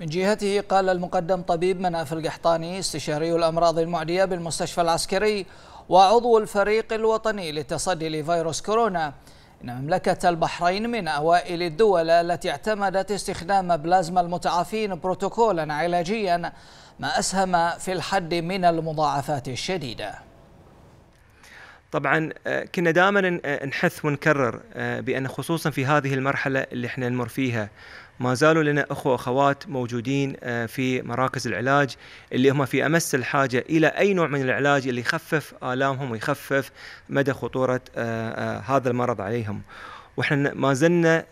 من جهته قال المقدم طبيب مناف القحطاني استشاري الأمراض المعدية بالمستشفى العسكري وعضو الفريق الوطني للتصدي لفيروس كورونا إن مملكة البحرين من أوائل الدول التي اعتمدت استخدام بلازما المتعافين بروتوكولا علاجيا ما أسهم في الحد من المضاعفات الشديدة طبعا آه، كنا دائما آه، نحث ونكرر آه، بان خصوصا في هذه المرحله اللي احنا نمر فيها ما زالوا لنا اخوه واخوات موجودين في مراكز العلاج اللي هم في امس الحاجه الى اي نوع من العلاج اللي يخفف الامهم ويخفف مدى خطوره هذا المرض عليهم. واحنا ما زلنا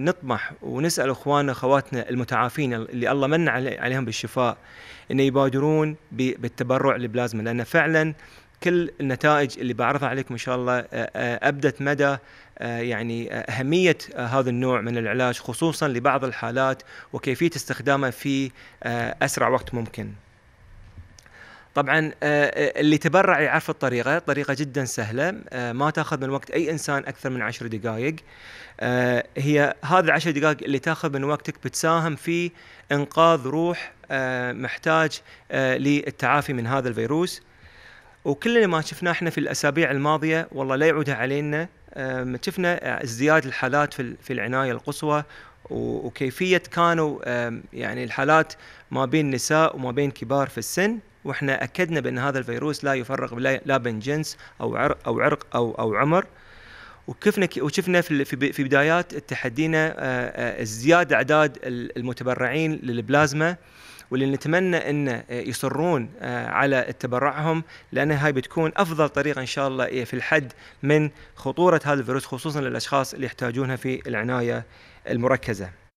نطمح ونسال اخواننا واخواتنا المتعافين اللي الله من عليهم بالشفاء ان يبادرون بالتبرع للبلازما لان فعلا كل النتائج اللي بعرضها عليكم ان شاء الله آه، آه، ابدت مدى آه، يعني اهميه هذا النوع من العلاج خصوصا لبعض الحالات وكيفيه استخدامه في اسرع وقت ممكن. طبعا اللي تبرع يعرف الطريقة طريقة جدا سهلة ما تاخذ من وقت أي إنسان أكثر من عشر دقائق هي هذه العشر دقائق اللي تاخذ من وقتك بتساهم في إنقاذ روح محتاج للتعافي من هذا الفيروس وكل اللي ما شفناه احنا في الاسابيع الماضيه والله لا يعودها علينا شفنا آه، ازدياد الحالات في العنايه القصوى وكيفيه كانوا يعني الحالات ما بين نساء وما بين كبار في السن واحنا اكدنا بان هذا الفيروس لا يفرق لا بين جنس او عرق او عرق او او عمر وكفنا وشفنا في في بدايات تحدينا آه، آه، ازدياد اعداد المتبرعين للبلازما واللي نتمنى ان آه، يصرون آه، على تبرعهم لان هاي بتكون افضل طريقه ان شاء الله إيه، في الحد من خطوره هذا الفيروس خصوصا للاشخاص اللي يحتاجونها في العنايه المركزه